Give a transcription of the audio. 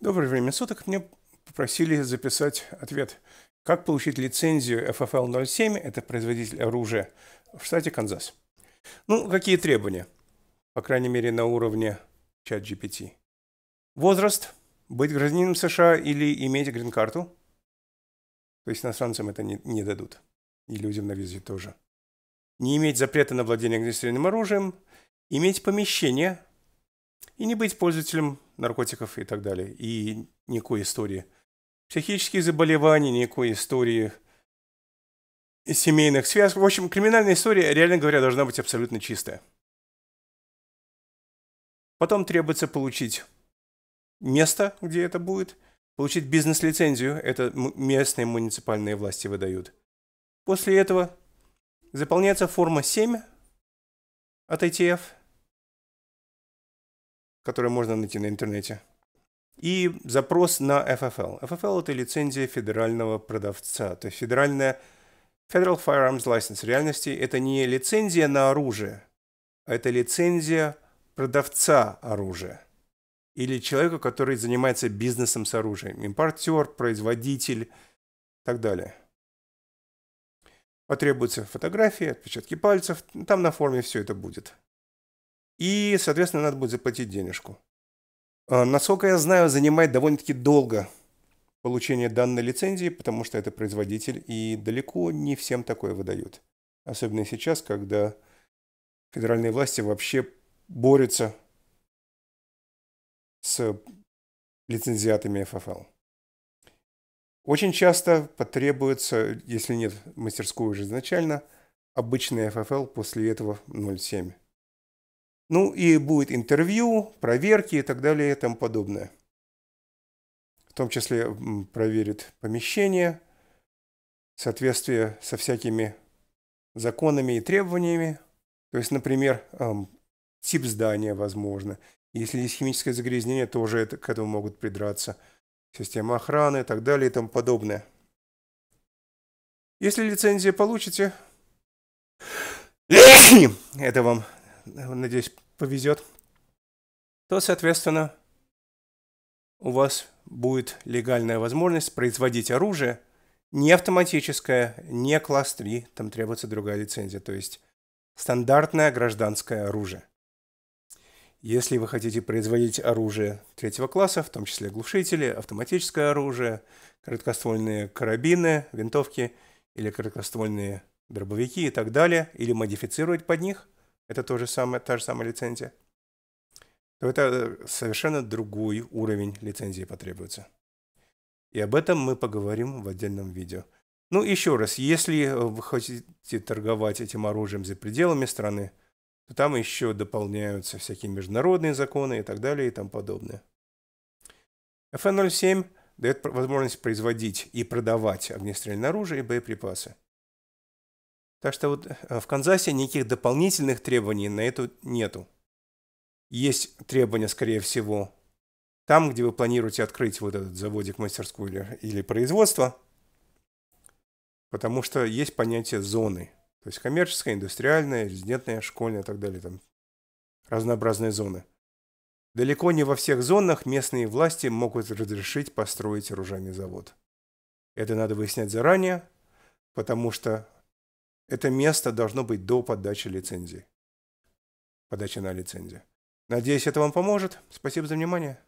Доброе время суток. Мне попросили записать ответ. Как получить лицензию FFL 07, это производитель оружия, в штате Канзас? Ну, какие требования? По крайней мере, на уровне чат GPT. Возраст. Быть гражданином США или иметь грин-карту. То есть иностранцам это не, не дадут. И людям на визе тоже. Не иметь запрета на владение огнестрельным оружием. Иметь помещение. И не быть пользователем наркотиков и так далее. И никакой истории психических заболеваний, никакой истории семейных связок. В общем, криминальная история, реально говоря, должна быть абсолютно чистая. Потом требуется получить место, где это будет, получить бизнес-лицензию, это местные муниципальные власти выдают. После этого заполняется форма 7 от ITF – которые можно найти на интернете. И запрос на FFL. FFL – это лицензия федерального продавца, то есть федеральная Federal Firearms License. В реальности это не лицензия на оружие, а это лицензия продавца оружия или человека, который занимается бизнесом с оружием. Импортер, производитель и так далее. Потребуются фотографии, отпечатки пальцев, там на форме все это будет. И, соответственно, надо будет заплатить денежку. А, насколько я знаю, занимает довольно-таки долго получение данной лицензии, потому что это производитель, и далеко не всем такое выдают. Особенно сейчас, когда федеральные власти вообще борются с лицензиатами FFL. Очень часто потребуется, если нет мастерской уже изначально, обычный FFL после этого 0.7. Ну и будет интервью, проверки и так далее и тому подобное. В том числе проверит помещение, соответствие со всякими законами и требованиями. То есть, например, тип здания, возможно. Если есть химическое загрязнение, тоже это, к этому могут придраться. Система охраны и так далее и тому подобное. Если лицензию получите, это вам, надеюсь, повезет, то, соответственно, у вас будет легальная возможность производить оружие, не автоматическое, не класс 3, там требуется другая лицензия, то есть стандартное гражданское оружие. Если вы хотите производить оружие третьего класса, в том числе глушители, автоматическое оружие, короткоствольные карабины, винтовки или короткоствольные дробовики и так далее, или модифицировать под них – это то же самое, та же самая лицензия, то это э, совершенно другой уровень лицензии потребуется. И об этом мы поговорим в отдельном видео. Ну, еще раз, если э, вы хотите торговать этим оружием за пределами страны, то там еще дополняются всякие международные законы и так далее и тому подобное. FN-07 дает возможность производить и продавать огнестрельное оружие и боеприпасы. Так что вот э, в Канзасе никаких дополнительных требований на эту нету. Есть требования, скорее всего, там, где вы планируете открыть вот этот заводик, мастерскую или, или производство, потому что есть понятие зоны. То есть коммерческая, индустриальная, резидентная, школьная и так далее. Там разнообразные зоны. Далеко не во всех зонах местные власти могут разрешить построить оружейный завод. Это надо выяснять заранее, потому что это место должно быть до подачи лицензии. Подачи на лицензию. Надеюсь, это вам поможет. Спасибо за внимание.